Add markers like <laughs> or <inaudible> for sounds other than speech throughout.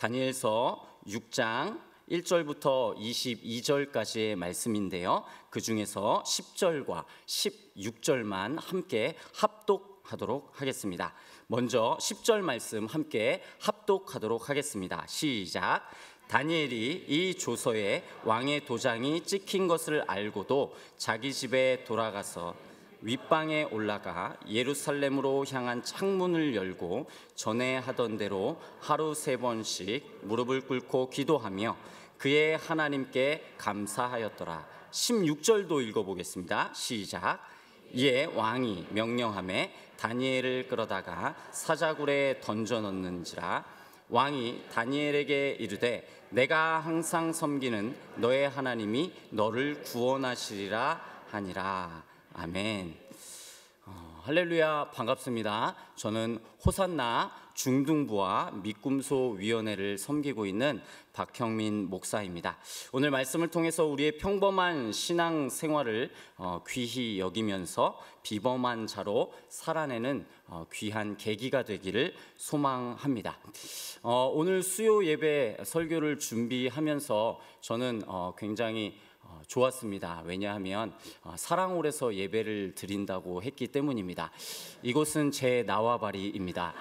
다니엘서 6장 1절부터 22절까지의 말씀인데요. 그 중에서 10절과 16절만 함께 합독하도록 하겠습니다. 먼저 10절 말씀 함께 합독하도록 하겠습니다. 시작. 다니엘이 이 조서에 왕의 도장이 찍힌 것을 알고도 자기 집에 돌아가서 윗방에 올라가 예루살렘으로 향한 창문을 열고 전에 하던 대로 하루 세 번씩 무릎을 꿇고 기도하며 그의 하나님께 감사하였더라. 16절도 읽어보겠습니다. 시작. 이에 예, 왕이 명령함에 다니엘을 끌어다가 사자굴에 던져 넣는지라 왕이 다니엘에게 이르되 내가 항상 섬기는 너의 하나님이 너를 구원하시리라 하니라. 아멘. 어, 할렐루야 반갑습니다. 저는 호산나 중등부와 미꿈소 위원회를 섬기고 있는 박형민 목사입니다. 오늘 말씀을 통해서 우리의 평범한 신앙 생활을 어, 귀히 여기면서 비범한 자로 살아내는 어, 귀한 계기가 되기를 소망합니다. 어, 오늘 수요 예배 설교를 준비하면서 저는 어, 굉장히 어, 좋았습니다. 왜냐하면 어, 사랑홀에서 예배를 드린다고 했기 때문입니다. 이곳은 제 나와바리입니다.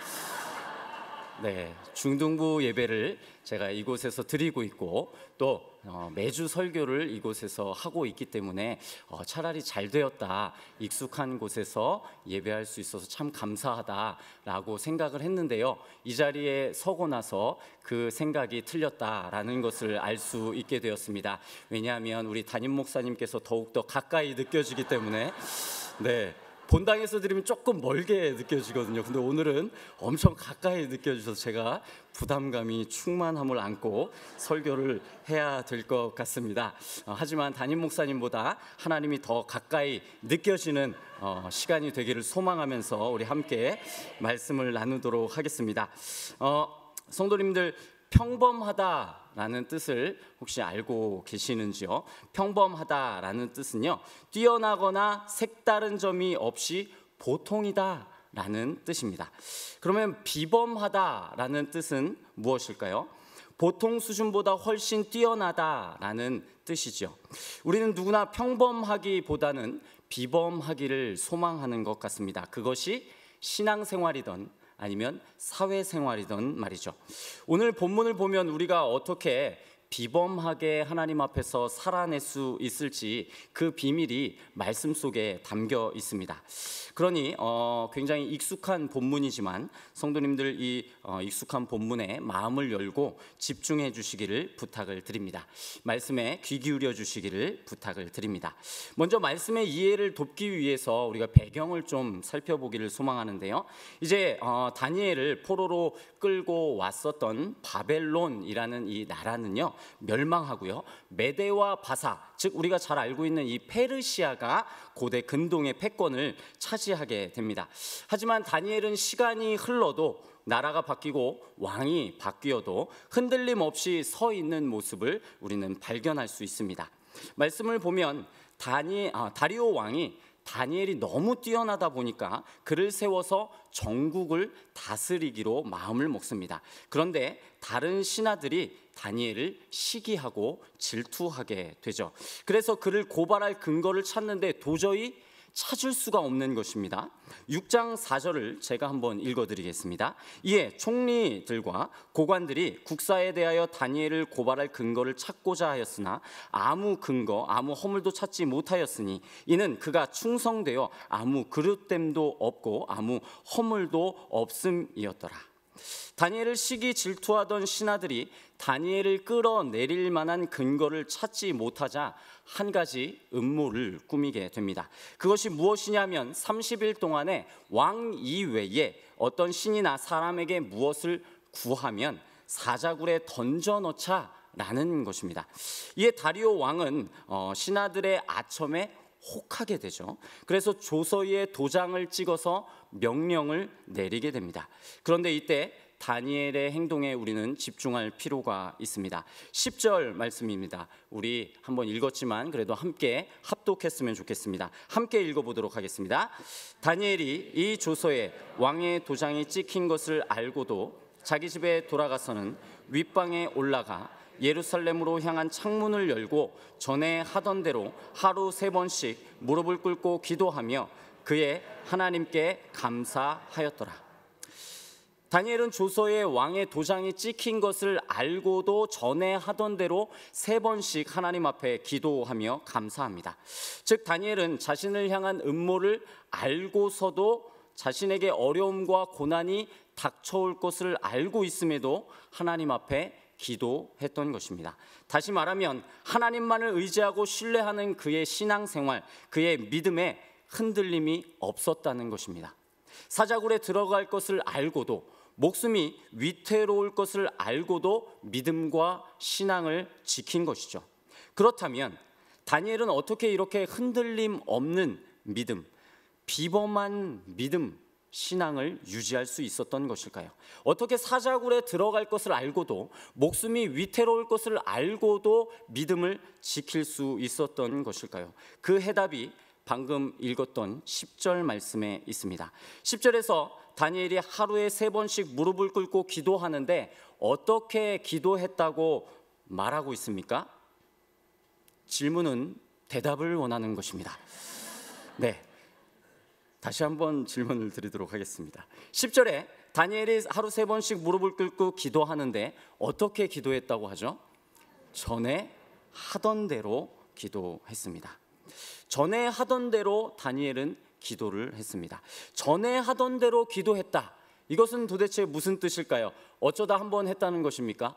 네, 중등부 예배를 제가 이곳에서 드리고 있고 또 어, 매주 설교를 이곳에서 하고 있기 때문에 어, 차라리 잘 되었다 익숙한 곳에서 예배할 수 있어서 참 감사하다라고 생각을 했는데요 이 자리에 서고 나서 그 생각이 틀렸다라는 것을 알 수 있게 되었습니다 왜냐하면 우리 담임 목사님께서 더욱더 가까이 느껴지기 때문에 네 본당에서 드리면 조금 멀게 느껴지거든요. 근데 오늘은 엄청 가까이 느껴지셔서 제가 부담감이 충만함을 안고 설교를 해야 될 것 같습니다. 어, 하지만 담임 목사님보다 하나님이 더 가까이 느껴지는 어, 시간이 되기를 소망하면서 우리 함께 말씀을 나누도록 하겠습니다. 어, 성도님들 평범하다 라는 뜻을 혹시 알고 계시는지요? 평범하다라는 뜻은요. 뛰어나거나 색다른 점이 없이 보통이다 라는 뜻입니다. 그러면 비범하다라는 뜻은 무엇일까요? 보통 수준보다 훨씬 뛰어나다라는 뜻이죠. 우리는 누구나 평범하기보다는 비범하기를 소망하는 것 같습니다. 그것이 신앙생활이든 아니면 사회생활이든 말이죠. 오늘 본문을 보면 우리가 어떻게 비범하게 하나님 앞에서 살아낼 수 있을지 그 비밀이 말씀 속에 담겨 있습니다. 그러니 어, 굉장히 익숙한 본문이지만 성도님들 이 어, 익숙한 본문에 마음을 열고 집중해 주시기를 부탁을 드립니다. 말씀에 귀 기울여 주시기를 부탁을 드립니다. 먼저 말씀의 이해를 돕기 위해서 우리가 배경을 좀 살펴보기를 소망하는데요. 이제 어, 다니엘을 포로로 끌고 왔었던 바벨론이라는 이 나라는요 멸망하고요 메데와 바사 즉 우리가 잘 알고 있는 이 페르시아가 고대 근동의 패권을 차지하게 됩니다. 하지만 다니엘은 시간이 흘러도 나라가 바뀌고 왕이 바뀌어도 흔들림 없이 서 있는 모습을 우리는 발견할 수 있습니다. 말씀을 보면 다니, 아, 다리오 왕이 다니엘이 너무 뛰어나다 보니까 그를 세워서 전국을 다스리기로 마음을 먹습니다. 그런데 다른 신하들이 다니엘을 시기하고 질투하게 되죠. 그래서 그를 고발할 근거를 찾는데 도저히 찾을 수가 없는 것입니다. 6장 4절을 제가 한번 읽어드리겠습니다. 이에 총리들과 고관들이 국사에 대하여 다니엘을 고발할 근거를 찾고자 하였으나 아무 근거, 아무 허물도 찾지 못하였으니 이는 그가 충성되어 아무 그릇됨도 없고 아무 허물도 없음이었더라. 다니엘을 시기 질투하던 신하들이 다니엘을 끌어내릴 만한 근거를 찾지 못하자 한 가지 음모를 꾸미게 됩니다. 그것이 무엇이냐면 30일 동안에 왕 이외에 어떤 신이나 사람에게 무엇을 구하면 사자굴에 던져 넣자 라는 것입니다. 이에 다리오 왕은 어, 신하들의 아첨에 혹하게 되죠. 그래서 조서에 도장을 찍어서 명령을 내리게 됩니다. 그런데 이때 다니엘의 행동에 우리는 집중할 필요가 있습니다. 10절 말씀입니다. 우리 한번 읽었지만 그래도 함께 합독했으면 좋겠습니다. 함께 읽어보도록 하겠습니다. 다니엘이 이 조서에 왕의 도장이 찍힌 것을 알고도 자기 집에 돌아가서는 윗방에 올라가 예루살렘으로 향한 창문을 열고 전에 하던 대로 하루 세 번씩 무릎을 꿇고 기도하며 그의 하나님께 감사하였더라. 다니엘은 조서에 왕의 도장이 찍힌 것을 알고도 전에 하던 대로 세 번씩 하나님 앞에 기도하며 감사합니다. 즉 다니엘은 자신을 향한 음모를 알고서도 자신에게 어려움과 고난이 닥쳐올 것을 알고 있음에도 하나님 앞에 기도했던 것입니다. 다시 말하면 하나님만을 의지하고 신뢰하는 그의 신앙생활, 그의 믿음에 흔들림이 없었다는 것입니다. 사자굴에 들어갈 것을 알고도 목숨이 위태로울 것을 알고도 믿음과 신앙을 지킨 것이죠. 그렇다면 다니엘은 어떻게 이렇게 흔들림 없는 믿음, 비범한 믿음, 신앙을 유지할 수 있었던 것일까요? 어떻게 사자굴에 들어갈 것을 알고도 목숨이 위태로울 것을 알고도 믿음을 지킬 수 있었던 것일까요? 그 해답이 방금 읽었던 10절 말씀에 있습니다. 10절에서 다니엘이 하루에 세 번씩 무릎을 꿇고 기도하는데 어떻게 기도했다고 말하고 있습니까? 질문은 대답을 원하는 것입니다. 네, 다시 한번 질문을 드리도록 하겠습니다. 10절에 다니엘이 하루 세 번씩 무릎을 꿇고 기도하는데 어떻게 기도했다고 하죠? 전에 하던 대로 기도했습니다. 전에 하던 대로 다니엘은 기도를 했습니다. 전에 하던 대로 기도했다. 이것은 도대체 무슨 뜻일까요? 어쩌다 한 번 했다는 것입니까?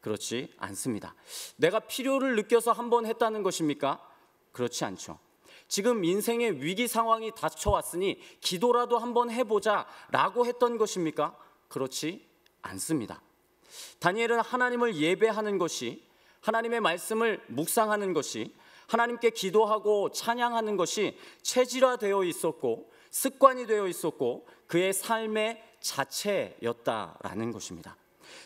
그렇지 않습니다. 내가 필요를 느껴서 한 번 했다는 것입니까? 그렇지 않죠. 지금 인생의 위기 상황이 닥쳐왔으니 기도라도 한번 해보자 라고 했던 것입니까? 그렇지 않습니다. 다니엘은 하나님을 예배하는 것이 하나님의 말씀을 묵상하는 것이 하나님께 기도하고 찬양하는 것이 체질화되어 있었고 습관이 되어 있었고 그의 삶의 자체였다라는 것입니다.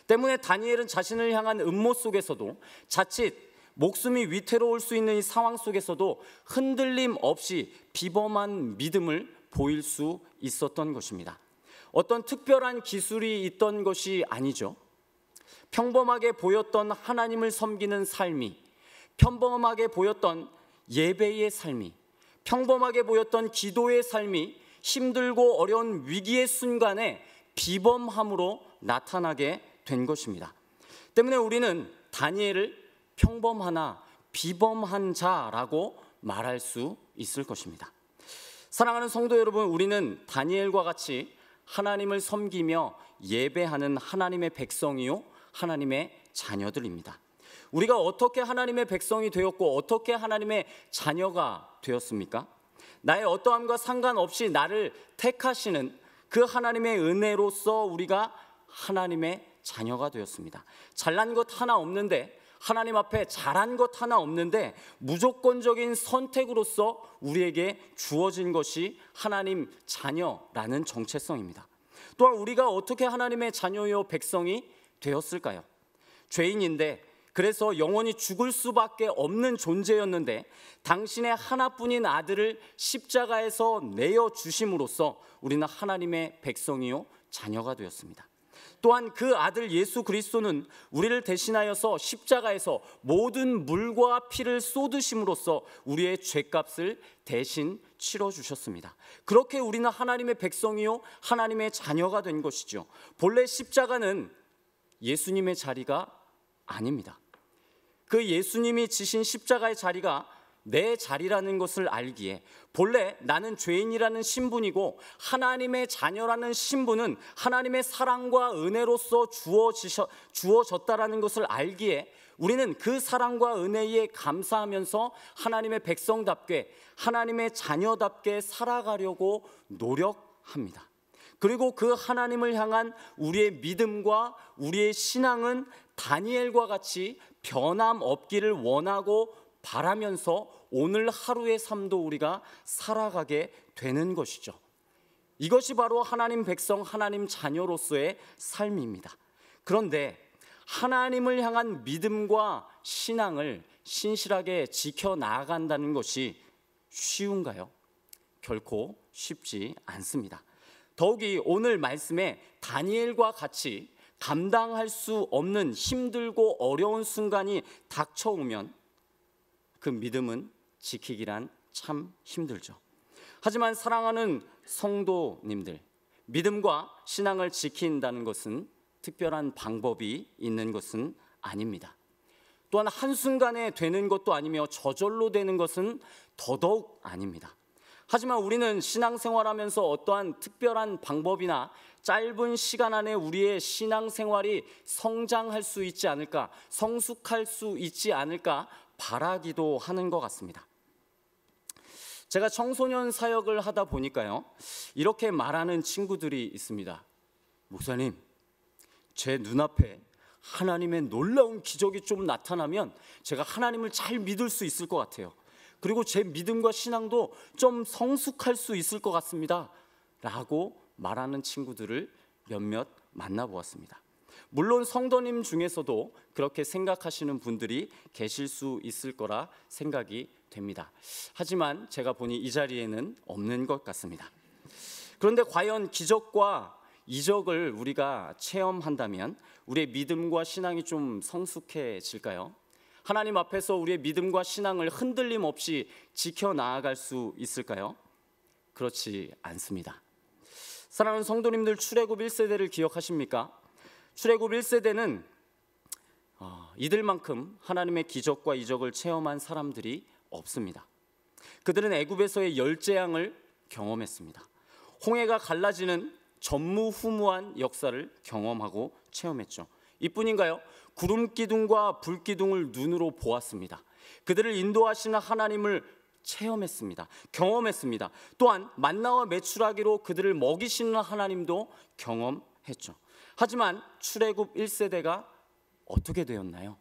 때문에 다니엘은 자신을 향한 음모 속에서도 자칫 목숨이 위태로울 수 있는 이 상황 속에서도 흔들림 없이 비범한 믿음을 보일 수 있었던 것입니다. 어떤 특별한 기술이 있던 것이 아니죠. 평범하게 보였던 하나님을 섬기는 삶이 평범하게 보였던 예배의 삶이 평범하게 보였던 기도의 삶이 힘들고 어려운 위기의 순간에 비범함으로 나타나게 된 것입니다. 때문에 우리는 다니엘을 평범하나 비범한 자라고 말할 수 있을 것입니다. 사랑하는 성도 여러분, 우리는 다니엘과 같이 하나님을 섬기며 예배하는 하나님의 백성이요, 하나님의 자녀들입니다. 우리가 어떻게 하나님의 백성이 되었고 어떻게 하나님의 자녀가 되었습니까? 나의 어떠함과 상관없이 나를 택하시는 그 하나님의 은혜로서 우리가 하나님의 자녀가 되었습니다. 잘난 것 하나 없는데 하나님 앞에 잘한 것 하나 없는데 무조건적인 선택으로서 우리에게 주어진 것이 하나님 자녀라는 정체성입니다. 또한 우리가 어떻게 하나님의 자녀요 백성이 되었을까요? 죄인인데 그래서 영원히 죽을 수밖에 없는 존재였는데 당신의 하나뿐인 아들을 십자가에서 내어 주심으로써 우리는 하나님의 백성이요 자녀가 되었습니다. 또한 그 아들 예수 그리스도는 우리를 대신하여서 십자가에서 모든 물과 피를 쏟으심으로써 우리의 죄값을 대신 치러 주셨습니다. 그렇게 우리는 하나님의 백성이요 하나님의 자녀가 된 것이죠. 본래 십자가는 예수님의 자리가 아닙니다. 그 예수님이 지신 십자가의 자리가 내 자리라는 것을 알기에 본래 나는 죄인이라는 신분이고 하나님의 자녀라는 신분은 하나님의 사랑과 은혜로서 주어지셔, 주어졌다라는 것을 알기에 우리는 그 사랑과 은혜에 감사하면서 하나님의 백성답게 하나님의 자녀답게 살아가려고 노력합니다. 그리고 그 하나님을 향한 우리의 믿음과 우리의 신앙은 다니엘과 같이 변함없기를 원하고 바라면서 오늘 하루의 삶도 우리가 살아가게 되는 것이죠. 이것이 바로 하나님 백성, 하나님 자녀로서의 삶입니다. 그런데 하나님을 향한 믿음과 신앙을 신실하게 지켜 나간다는 것이 쉬운가요? 결코 쉽지 않습니다. 더욱이 오늘 말씀에 다니엘과 같이 감당할 수 없는 힘들고 어려운 순간이 닥쳐오면 그 믿음은 지키기란 참 힘들죠. 하지만 사랑하는 성도님들, 믿음과 신앙을 지킨다는 것은 특별한 방법이 있는 것은 아닙니다. 또한 한순간에 되는 것도 아니며 저절로 되는 것은 더더욱 아닙니다. 하지만 우리는 신앙생활하면서 어떠한 특별한 방법이나 짧은 시간 안에 우리의 신앙생활이 성장할 수 있지 않을까, 성숙할 수 있지 않을까 바라기도 하는 것 같습니다. 제가 청소년 사역을 하다 보니까요, 이렇게 말하는 친구들이 있습니다. 목사님, 제 눈앞에 하나님의 놀라운 기적이 좀 나타나면 제가 하나님을 잘 믿을 수 있을 것 같아요. 그리고 제 믿음과 신앙도 좀 성숙할 수 있을 것 같습니다. 라고 말하는 친구들을 몇몇 만나보았습니다. 물론 성도님 중에서도 그렇게 생각하시는 분들이 계실 수 있을 거라 생각이 됩니다. 하지만 제가 보니 이 자리에는 없는 것 같습니다. 그런데 과연 기적과 이적을 우리가 체험한다면 우리의 믿음과 신앙이 좀 성숙해질까요? 하나님 앞에서 우리의 믿음과 신앙을 흔들림 없이 지켜 나아갈 수 있을까요? 그렇지 않습니다. 사랑하는 성도님들 출애굽 1세대를 기억하십니까? 출애굽 1세대는 어, 이들만큼 하나님의 기적과 이적을 체험한 사람들이 없습니다. 그들은 애굽에서의 열재앙을 경험했습니다. 홍해가 갈라지는 전무후무한 역사를 경험하고 체험했죠. 이뿐인가요? 구름 기둥과 불 기둥을 눈으로 보았습니다. 그들을 인도하시는 하나님을 체험했습니다. 경험했습니다. 또한 만나와 매출하기로 그들을 먹이시는 하나님도 경험했죠. 하지만 출애굽 1세대가 어떻게 되었나요?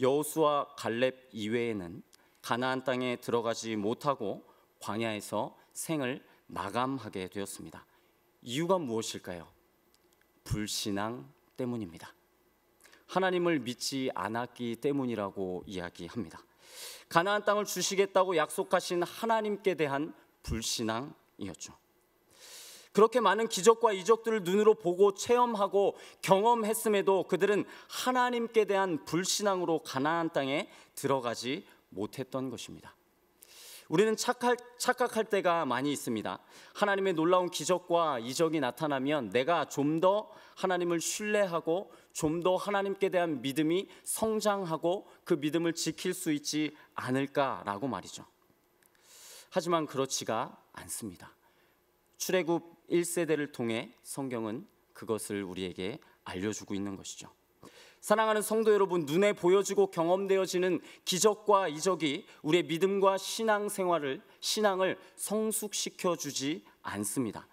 여호수와 갈렙 이외에는 가나안 땅에 들어가지 못하고 광야에서 생을 마감하게 되었습니다. 이유가 무엇일까요? 불신앙 때문입니다. 하나님을 믿지 않았기 때문이라고 이야기합니다. 가나안 땅을 주시겠다고 약속하신 하나님께 대한 불신앙이었죠. 그렇게 많은 기적과 이적들을 눈으로 보고 체험하고 경험했음에도 그들은 하나님께 대한 불신앙으로 가나안 땅에 들어가지 못했던 것입니다. 우리는 착할, 착각할 때가 많이 있습니다. 하나님의 놀라운 기적과 이적이 나타나면 내가 좀 더 하나님을 신뢰하고 좀 더 하나님께 대한 믿음이 성장하고 그 믿음을 지킬 수 있지 않을까라고 말이죠. 하지만 그렇지가 않습니다. 출애굽 1세대를 통해 성경은 그것을 우리에게 알려주고 있는 것이죠. 사랑하는 성도 여러분, 눈에 보여지고 경험되어지는 기적과 이적이 우리의 믿음과 신앙 생활을 신앙을 성숙시켜 주지 않습니다.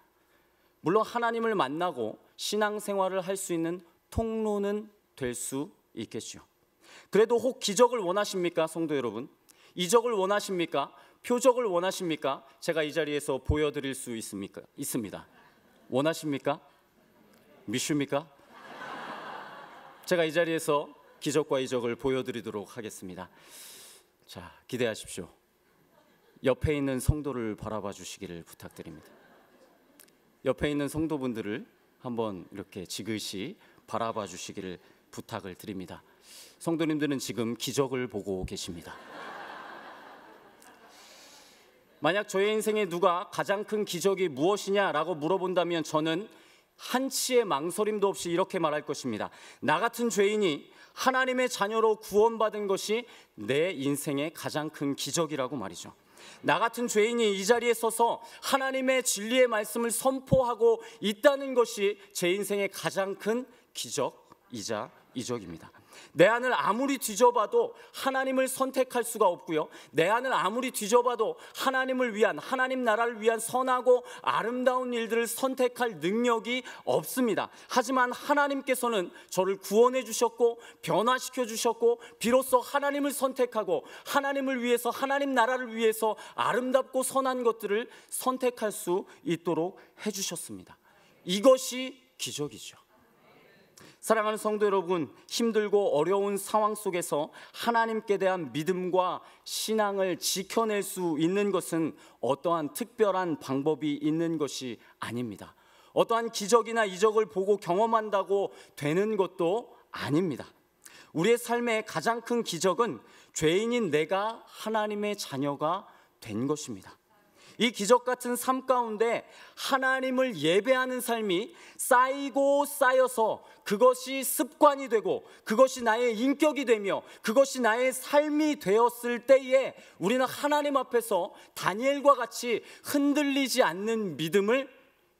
물론 하나님을 만나고 신앙 생활을 할 수 있는 통로는 될 수 있겠죠. 그래도 혹 기적을 원하십니까, 성도 여러분? 이적을 원하십니까? 표적을 원하십니까? 제가 이 자리에서 보여드릴 수 있습니까? 있습니다. 원하십니까? 믿습니까? 제가 이 자리에서 기적과 이적을 보여드리도록 하겠습니다. 자, 기대하십시오. 옆에 있는 성도를 바라봐 주시기를 부탁드립니다. 옆에 있는 성도분들을 한번 이렇게 지그시 바라봐 주시기를 부탁을 드립니다. 성도님들은 지금 기적을 보고 계십니다. 만약 저의 인생에 누가 가장 큰 기적이 무엇이냐라고 물어본다면 저는 한치의 망설임도 없이 이렇게 말할 것입니다. 나 같은 죄인이 하나님의 자녀로 구원받은 것이 내 인생의 가장 큰 기적이라고 말이죠. 나 같은 죄인이 이 자리에 서서 하나님의 진리의 말씀을 선포하고 있다는 것이 제 인생의 가장 큰 기적이자 이적입니다. 내 안을 아무리 뒤져봐도 하나님을 선택할 수가 없고요. 내 안을 아무리 뒤져봐도 하나님을 위한 하나님 나라를 위한 선하고 아름다운 일들을 선택할 능력이 없습니다. 하지만 하나님께서는 저를 구원해 주셨고 변화시켜 주셨고 비로소 하나님을 선택하고 하나님을 위해서 하나님 나라를 위해서 아름답고 선한 것들을 선택할 수 있도록 해 주셨습니다. 이것이 기적이죠. 사랑하는 성도 여러분, 힘들고 어려운 상황 속에서 하나님께 대한 믿음과 신앙을 지켜낼 수 있는 것은 어떠한 특별한 방법이 있는 것이 아닙니다. 어떠한 기적이나 이적을 보고 경험한다고 되는 것도 아닙니다. 우리의 삶의 가장 큰 기적은 죄인인 내가 하나님의 자녀가 된 것입니다. 이 기적 같은 삶 가운데 하나님을 예배하는 삶이 쌓이고 쌓여서 그것이 습관이 되고 그것이 나의 인격이 되며 그것이 나의 삶이 되었을 때에 우리는 하나님 앞에서 다니엘과 같이 흔들리지 않는 믿음을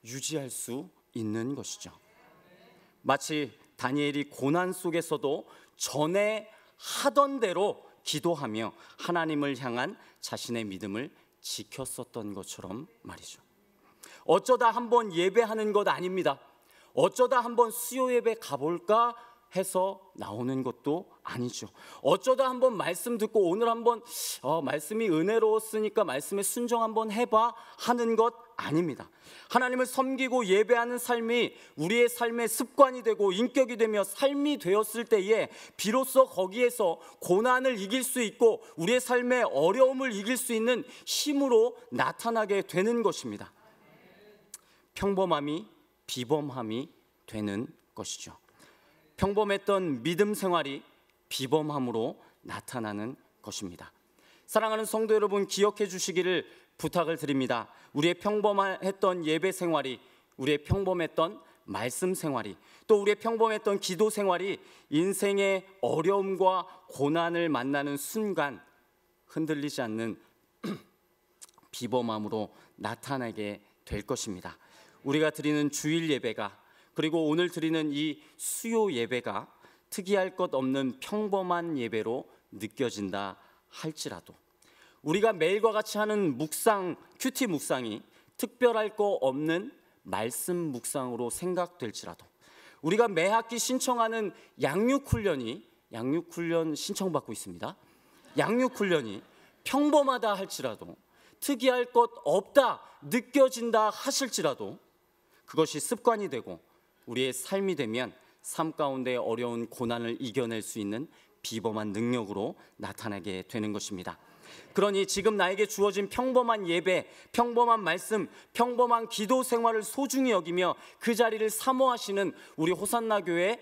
유지할 수 있는 것이죠. 마치 다니엘이 고난 속에서도 전에 하던 대로 기도하며 하나님을 향한 자신의 믿음을 지켰었던 것처럼 말이죠. 어쩌다 한번 예배하는 것 아닙니다. 어쩌다 한번 수요 예배 가볼까 해서 나오는 것도 아니죠. 어쩌다 한번 말씀 듣고 오늘 한번 어, 말씀이 은혜로웠으니까 말씀에 순종 한번 해봐 하는 것 아닙니다. 하나님을 섬기고 예배하는 삶이 우리의 삶의 습관이 되고 인격이 되며 삶이 되었을 때에 비로소 거기에서 고난을 이길 수 있고 우리의 삶의 어려움을 이길 수 있는 힘으로 나타나게 되는 것입니다. 평범함이 비범함이 되는 것이죠. 평범했던 믿음 생활이 비범함으로 나타나는 것입니다. 사랑하는 성도 여러분 기억해 주시기를 부탁을 드립니다. 우리의 평범했던 예배 생활이 우리의 평범했던 말씀 생활이 또 우리의 평범했던 기도 생활이 인생의 어려움과 고난을 만나는 순간 흔들리지 않는 <clears throat> 비범함으로 나타나게 될 것입니다. 우리가 드리는 주일 예배가 그리고 오늘 드리는 이 수요 예배가 특이할 것 없는 평범한 예배로 느껴진다 할지라도 우리가 매일과 같이 하는 묵상 큐티 묵상이 특별할 거 없는 말씀 묵상으로 생각될지라도 우리가 매 학기 신청하는 양육 훈련이 양육 훈련 신청받고 있습니다. 양육 훈련이 평범하다 할지라도 특이할 것 없다 느껴진다 하실지라도 그것이 습관이 되고 우리의 삶이 되면 삶 가운데 어려운 고난을 이겨낼 수 있는 비범한 능력으로 나타나게 되는 것입니다. 그러니 지금 나에게 주어진 평범한 예배, 평범한 말씀, 평범한 기도 생활을 소중히 여기며 그 자리를 사모하시는 우리 호산나 교회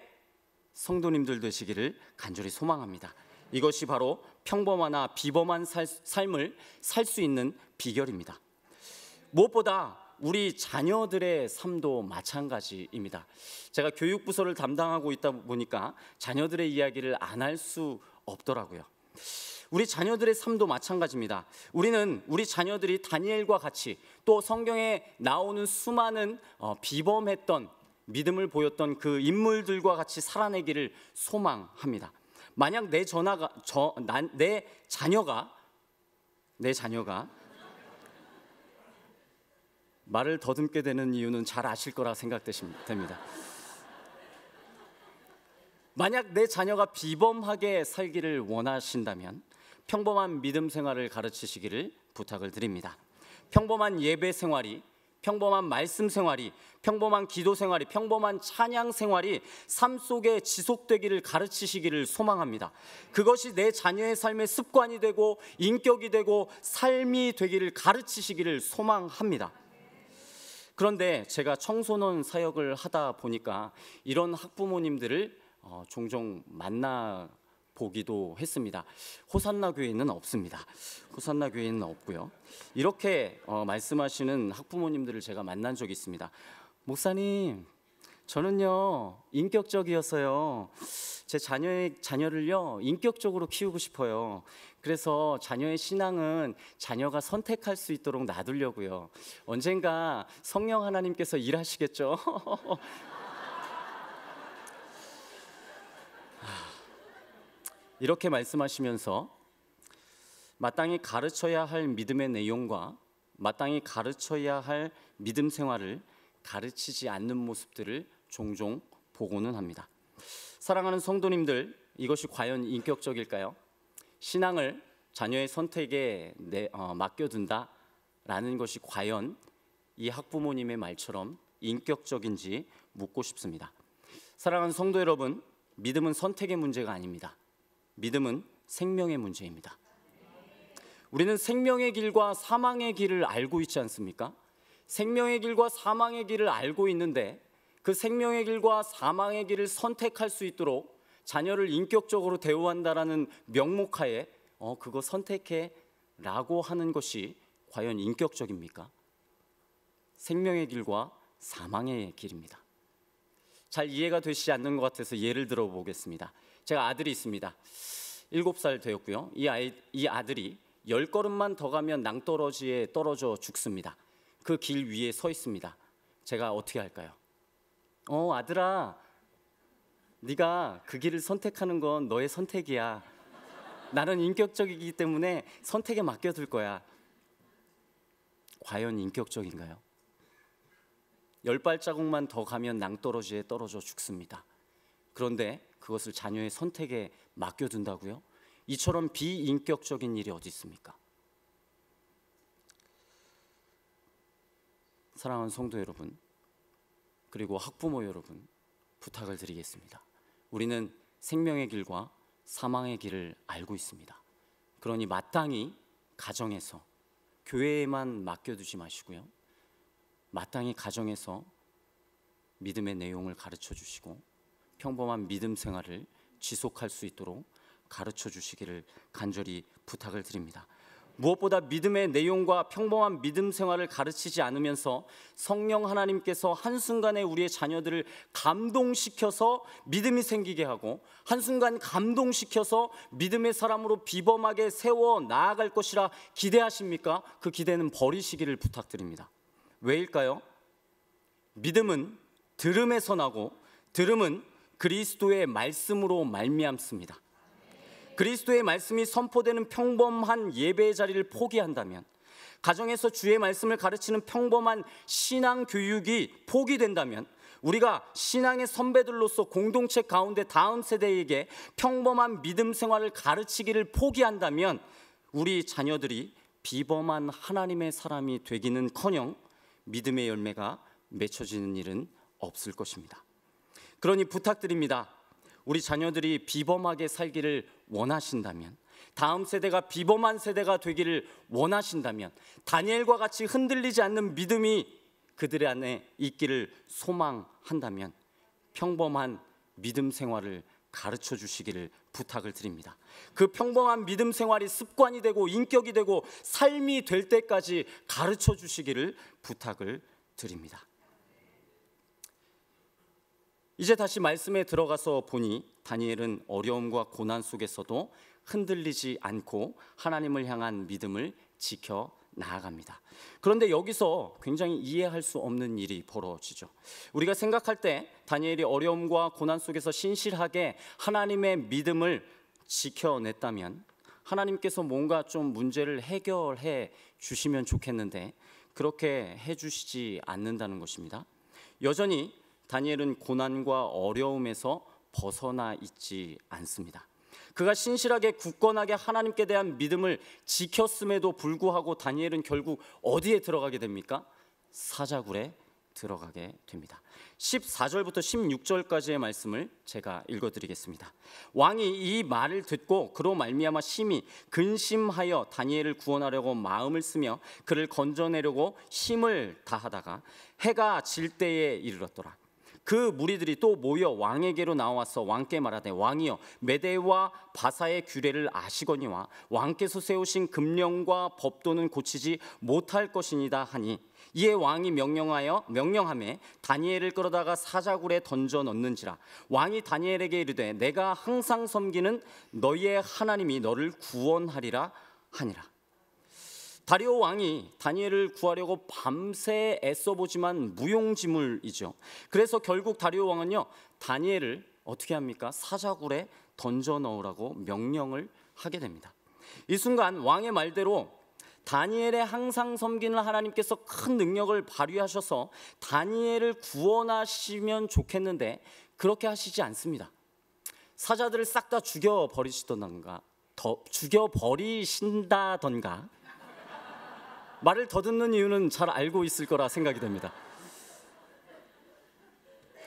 성도님들 되시기를 간절히 소망합니다. 이것이 바로 평범하나 비범한 살, 삶을 살 수 있는 비결입니다. 무엇보다 우리 자녀들의 삶도 마찬가지입니다. 제가 교육부서를 담당하고 있다 보니까 자녀들의 이야기를 안 할 수 없더라고요. 우리 자녀들의 삶도 마찬가지입니다. 우리는 우리 자녀들이 다니엘과 같이 또 성경에 나오는 수많은 어, 비범했던 믿음을 보였던 그 인물들과 같이 살아내기를 소망합니다. 만약 내 전화가 저, 난, 내 자녀가 내 자녀가 말을 더듬게 되는 이유는 잘 아실 거라 생각됩니다. 만약 내 자녀가 비범하게 살기를 원하신다면 평범한 믿음 생활을 가르치시기를 부탁을 드립니다. 평범한 예배 생활이 평범한 말씀 생활이, 평범한 기도 생활이, 평범한 찬양 생활이 삶 속에 지속되기를 가르치시기를 소망합니다. 그것이 내 자녀의 삶의 습관이 되고 인격이 되고 삶이 되기를 가르치시기를 소망합니다. 그런데 제가 청소년 사역을 하다 보니까 이런 학부모님들을 어, 종종 만나 보기도 했습니다. 호산나 교회는 없습니다. 호산나 교회는 없고요. 이렇게 어, 말씀하시는 학부모님들을 제가 만난 적이 있습니다. 목사님, 저는요 인격적이었어요. 제 자녀의 자녀를요 인격적으로 키우고 싶어요. 그래서 자녀의 신앙은 자녀가 선택할 수 있도록 놔두려고요. 언젠가 성령 하나님께서 일하시겠죠. <laughs> 아, 이렇게 말씀하시면서 마땅히 가르쳐야 할 믿음의 내용과 마땅히 가르쳐야 할 믿음 생활을 가르치지 않는 모습들을 종종 보고는 합니다. 사랑하는 성도님들, 이것이 과연 인격적일까요? 신앙을 자녀의 선택에 내, 어, 맡겨둔다라는 것이 과연 이 학부모님의 말처럼 인격적인지 묻고 싶습니다. 사랑하는 성도 여러분, 믿음은 선택의 문제가 아닙니다. 믿음은 생명의 문제입니다. 우리는 생명의 길과 사망의 길을 알고 있지 않습니까? 생명의 길과 사망의 길을 알고 있는데 그 생명의 길과 사망의 길을 선택할 수 있도록 자녀를 인격적으로 대우한다라는 명목하에 어 그거 선택해라고 하는 것이 과연 인격적입니까? 생명의 길과 사망의 길입니다. 잘 이해가 되시지 않는 것 같아서 예를 들어 보겠습니다. 제가 아들이 있습니다. 7살 되었고요. 이, 아이, 이 아들이 열 걸음만 더 가면 낭떠러지에 떨어져 죽습니다. 그 길 위에 서 있습니다. 제가 어떻게 할까요? 어 아들아 네가 그 길을 선택하는 건 너의 선택이야 나는 인격적이기 때문에 선택에 맡겨둘 거야 과연 인격적인가요? 열 발자국만 더 가면 낭떠러지에 떨어져 죽습니다 그런데 그것을 자녀의 선택에 맡겨둔다고요? 이처럼 비인격적인 일이 어디 있습니까? 사랑하는 성도 여러분 그리고 학부모 여러분 부탁을 드리겠습니다. 우리는 생명의 길과 사망의 길을 알고 있습니다. 그러니 마땅히 가정에서 교회에만 맡겨두지 마시고요. 마땅히 가정에서 믿음의 내용을 가르쳐 주시고 평범한 믿음 생활을 지속할 수 있도록 가르쳐 주시기를 간절히 부탁을 드립니다. 무엇보다 믿음의 내용과 평범한 믿음 생활을 가르치지 않으면서 성령 하나님께서 한순간에 우리의 자녀들을 감동시켜서 믿음이 생기게 하고 한순간 감동시켜서 믿음의 사람으로 비범하게 세워 나아갈 것이라 기대하십니까? 그 기대는 버리시기를 부탁드립니다. 왜일까요? 믿음은 들음에서 나고 들음은 그리스도의 말씀으로 말미암습니다. 그리스도의 말씀이 선포되는 평범한 예배의 자리를 포기한다면 가정에서 주의 말씀을 가르치는 평범한 신앙 교육이 포기된다면 우리가 신앙의 선배들로서 공동체 가운데 다음 세대에게 평범한 믿음 생활을 가르치기를 포기한다면 우리 자녀들이 비범한 하나님의 사람이 되기는 커녕 믿음의 열매가 맺혀지는 일은 없을 것입니다. 그러니 부탁드립니다. 우리 자녀들이 비범하게 살기를 원하신다면 다음 세대가 비범한 세대가 되기를 원하신다면 다니엘과 같이 흔들리지 않는 믿음이 그들 안에 있기를 소망한다면 평범한 믿음 생활을 가르쳐 주시기를 부탁을 드립니다. 그 평범한 믿음 생활이 습관이 되고 인격이 되고 삶이 될 때까지 가르쳐 주시기를 부탁을 드립니다. 이제 다시 말씀에 들어가서 보니 다니엘은 어려움과 고난 속에서도 흔들리지 않고 하나님을 향한 믿음을 지켜 나아갑니다. 그런데 여기서 굉장히 이해할 수 없는 일이 벌어지죠. 우리가 생각할 때 다니엘이 어려움과 고난 속에서 신실하게 하나님의 믿음을 지켜냈다면 하나님께서 뭔가 좀 문제를 해결해 주시면 좋겠는데 그렇게 해 주시지 않는다는 것입니다. 여전히 다니엘은 고난과 어려움에서 벗어나 있지 않습니다. 그가 신실하게 굳건하게 하나님께 대한 믿음을 지켰음에도 불구하고 다니엘은 결국 어디에 들어가게 됩니까? 사자굴에 들어가게 됩니다. 14절부터 16절까지의 말씀을 제가 읽어 드리겠습니다. 왕이 이 말을 듣고 그로 말미암아 심히 근심하여 다니엘을 구원하려고 마음을 쓰며 그를 건져내려고 힘을 다하다가 해가 질 때에 이르렀더라. 그 무리들이 또 모여 왕에게로 나와서 왕께 말하되 왕이여 메대와 바사의 규례를 아시거니와 왕께서 세우신 금령과 법도는 고치지 못할 것이니다 하니 이에 왕이 명령하여 명령함에 다니엘을 끌어다가 사자굴에 던져 넣는지라 왕이 다니엘에게 이르되 내가 항상 섬기는 너희의 하나님이 너를 구원하리라 하니라 다리오 왕이 다니엘을 구하려고 밤새 애써보지만 무용지물이죠. 그래서 결국 다리오 왕은요, 다니엘을 어떻게 합니까? 사자굴에 던져 넣으라고 명령을 하게 됩니다. 이 순간 왕의 말대로 다니엘의 항상 섬기는 하나님께서 큰 능력을 발휘하셔서 다니엘을 구원하시면 좋겠는데 그렇게 하시지 않습니다. 사자들을 싹 다 죽여 버리시던가 더 죽여 버리신다던가 말을 더듬는 이유는 잘 알고 있을 거라 생각이 됩니다.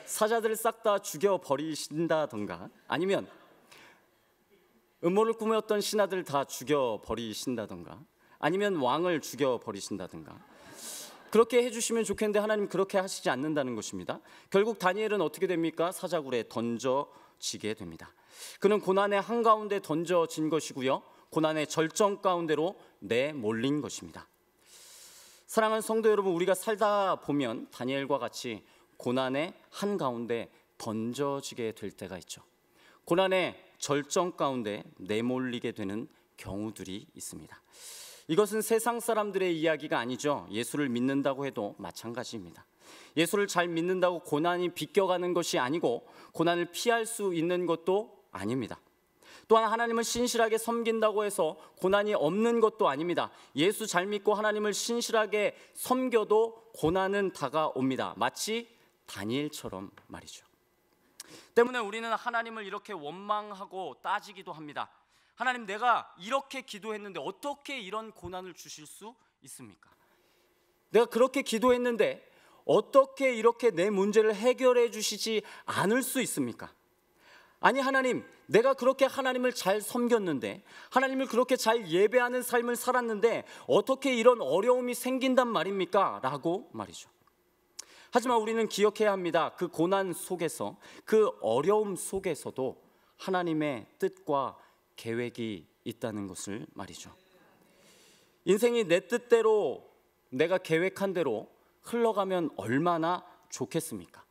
사자들을 싹 다 죽여 버리신다던가 아니면 음모를 꾸몄던 신하들 다 죽여 버리신다던가 아니면 왕을 죽여 버리신다던가 그렇게 해주시면 좋겠는데 하나님 그렇게 하시지 않는다는 것입니다. 결국 다니엘은 어떻게 됩니까? 사자굴에 던져지게 됩니다. 그는 고난의 한가운데 던져진 것이고요. 고난의 절정 가운데로 내몰린 것입니다. 사랑하는 성도 여러분, 우리가 살다 보면 다니엘과 같이 고난의 한 가운데 던져지게 될 때가 있죠. 고난의 절정 가운데 내몰리게 되는 경우들이 있습니다. 이것은 세상 사람들의 이야기가 아니죠. 예수를 믿는다고 해도 마찬가지입니다. 예수를 잘 믿는다고 고난이 비껴가는 것이 아니고 고난을 피할 수 있는 것도 아닙니다. 또한 하나님을 신실하게 섬긴다고 해서 고난이 없는 것도 아닙니다. 예수 잘 믿고 하나님을 신실하게 섬겨도 고난은 다가옵니다. 마치 다니엘처럼 말이죠. 때문에 우리는 하나님을 이렇게 원망하고 따지기도 합니다. 하나님 내가 이렇게 기도했는데 어떻게 이런 고난을 주실 수 있습니까? 내가 그렇게 기도했는데 어떻게 이렇게 내 문제를 해결해 주시지 않을 수 있습니까? 아니 하나님, 내가 그렇게 하나님을 잘 섬겼는데 하나님을 그렇게 잘 예배하는 삶을 살았는데 어떻게 이런 어려움이 생긴단 말입니까? 라고 말이죠. 하지만 우리는 기억해야 합니다. 그 고난 속에서 그 어려움 속에서도 하나님의 뜻과 계획이 있다는 것을 말이죠. 인생이 내 뜻대로 내가 계획한 대로 흘러가면 얼마나 좋겠습니까?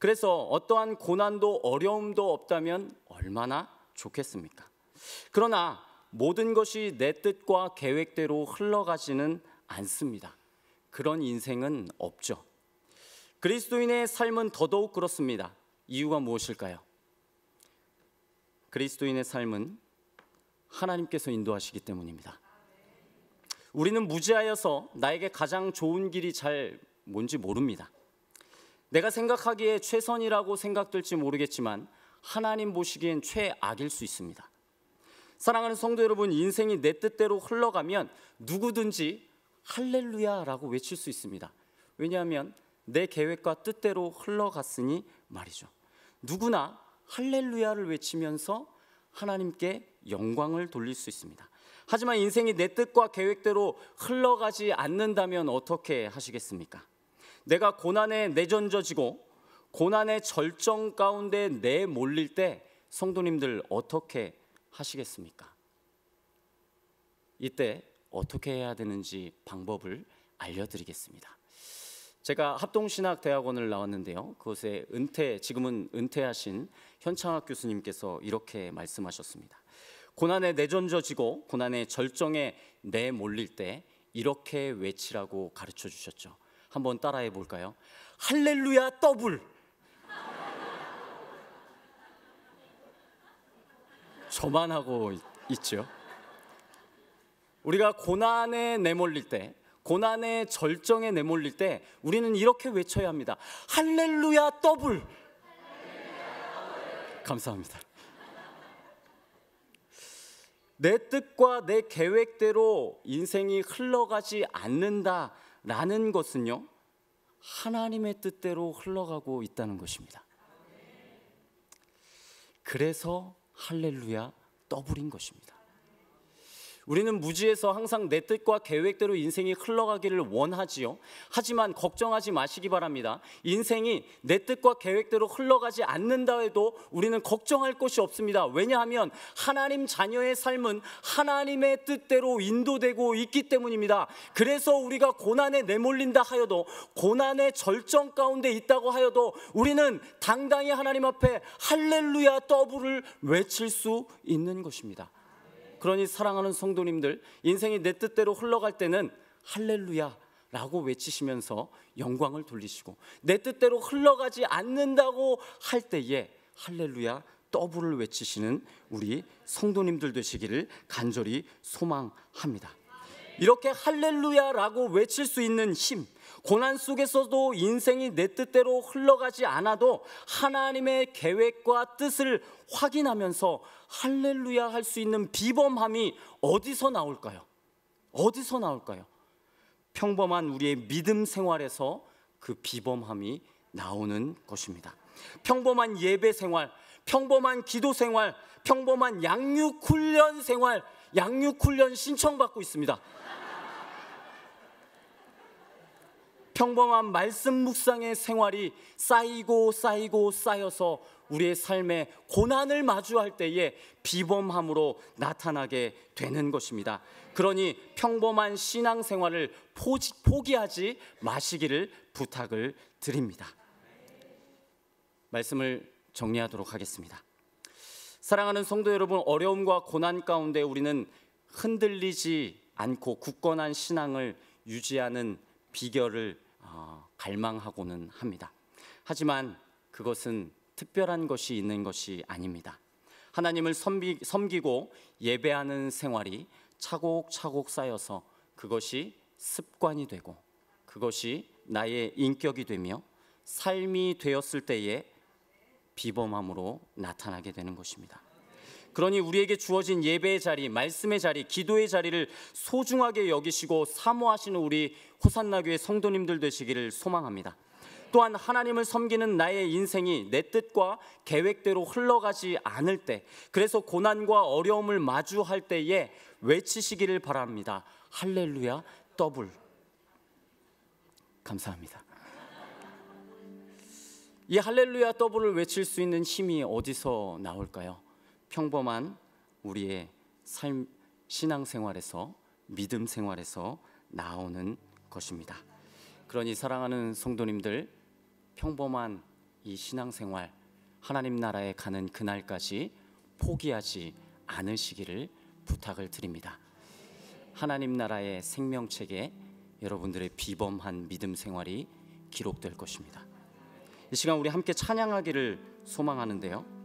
그래서 어떠한 고난도 어려움도 없다면 얼마나 좋겠습니까? 그러나 모든 것이 내 뜻과 계획대로 흘러가지는 않습니다. 그런 인생은 없죠. 그리스도인의 삶은 더더욱 그렇습니다. 이유가 무엇일까요? 그리스도인의 삶은 하나님께서 인도하시기 때문입니다. 우리는 무지하여서 나에게 가장 좋은 길이 잘 뭔지 모릅니다. 내가 생각하기에 최선이라고 생각될지 모르겠지만 하나님 보시기엔 최악일 수 있습니다. 사랑하는 성도 여러분, 인생이 내 뜻대로 흘러가면 누구든지 할렐루야라고 외칠 수 있습니다. 왜냐하면 내 계획과 뜻대로 흘러갔으니 말이죠. 누구나 할렐루야를 외치면서 하나님께 영광을 돌릴 수 있습니다. 하지만 인생이 내 뜻과 계획대로 흘러가지 않는다면 어떻게 하시겠습니까? 내가 고난에 내전져지고 고난의 절정 가운데 내몰릴 때 성도님들 어떻게 하시겠습니까? 이때 어떻게 해야 되는지 방법을 알려드리겠습니다. 제가 합동신학대학원을 나왔는데요. 그곳에 은퇴, 지금은 은퇴하신 현창학 교수님께서 이렇게 말씀하셨습니다. 고난에 내전져지고 고난의 절정에 내몰릴 때 이렇게 외치라고 가르쳐 주셨죠. 한번 따라해 볼까요? 할렐루야 더블. 저만 하고 있죠. 우리가 고난에 내몰릴 때, 고난의 절정에 내몰릴 때 우리는 이렇게 외쳐야 합니다. 할렐루야 더블. 감사합니다. 내 뜻과 내 계획대로 인생이 흘러가지 않는다 라는 것은요, 하나님의 뜻대로 흘러가고 있다는 것입니다. 그래서 할렐루야 떠부린 것입니다. 우리는 무지에서 항상 내 뜻과 계획대로 인생이 흘러가기를 원하지요. 하지만 걱정하지 마시기 바랍니다. 인생이 내 뜻과 계획대로 흘러가지 않는다 해도 우리는 걱정할 것이 없습니다. 왜냐하면 하나님 자녀의 삶은 하나님의 뜻대로 인도되고 있기 때문입니다. 그래서 우리가 고난에 내몰린다 하여도 고난의 절정 가운데 있다고 하여도 우리는 당당히 하나님 앞에 할렐루야 더블을 외칠 수 있는 것입니다. 그러니 사랑하는 성도님들, 인생이 내 뜻대로 흘러갈 때는 할렐루야 라고 외치시면서 영광을 돌리시고 내 뜻대로 흘러가지 않는다고 할 때에 할렐루야 더블을 외치시는 우리 성도님들 되시기를 간절히 소망합니다. 이렇게 할렐루야라고 외칠 수 있는 힘, 고난 속에서도 인생이 내 뜻대로 흘러가지 않아도 하나님의 계획과 뜻을 확인하면서 할렐루야 할 수 있는 비범함이 어디서 나올까요? 어디서 나올까요? 평범한 우리의 믿음 생활에서 그 비범함이 나오는 것입니다. 평범한 예배 생활, 평범한 기도 생활, 평범한 양육 훈련 생활, 양육 훈련 신청받고 있습니다. 평범한 말씀 묵상의 생활이 쌓이고 쌓이고 쌓여서 우리의 삶에 고난을 마주할 때에 비범함으로 나타나게 되는 것입니다. 그러니 평범한 신앙 생활을 포기하지 마시기를 부탁을 드립니다. 말씀을 정리하도록 하겠습니다. 사랑하는 성도 여러분, 어려움과 고난 가운데 우리는 흔들리지 않고 굳건한 신앙을 유지하는 비결을 어, 갈망하고는 합니다. 하지만 그것은 특별한 것이 있는 것이 아닙니다. 하나님을 섬기고 예배하는 생활이 차곡차곡 쌓여서 그것이 습관이 되고 그것이 나의 인격이 되며 삶이 되었을 때에 비범함으로 나타나게 되는 것입니다. 그러니 우리에게 주어진 예배의 자리, 말씀의 자리, 기도의 자리를 소중하게 여기시고 사모하시는 우리 호산나교의 성도님들 되시기를 소망합니다. 또한 하나님을 섬기는 나의 인생이 내 뜻과 계획대로 흘러가지 않을 때, 그래서 고난과 어려움을 마주할 때에 외치시기를 바랍니다. 할렐루야, 더블. 감사합니다. 이 할렐루야 더블을 외칠 수 있는 힘이 어디서 나올까요? 평범한 우리의 삶, 신앙생활에서 믿음 생활에서 나오는 것입니다. 그러니 사랑하는 성도님들 평범한 이 신앙생활 하나님 나라에 가는 그날까지 포기하지 않으시기를 부탁을 드립니다. 하나님 나라의 생명책에 여러분들의 비범한 믿음 생활이 기록될 것입니다. 이 시간 우리 함께 찬양하기를 소망하는데요.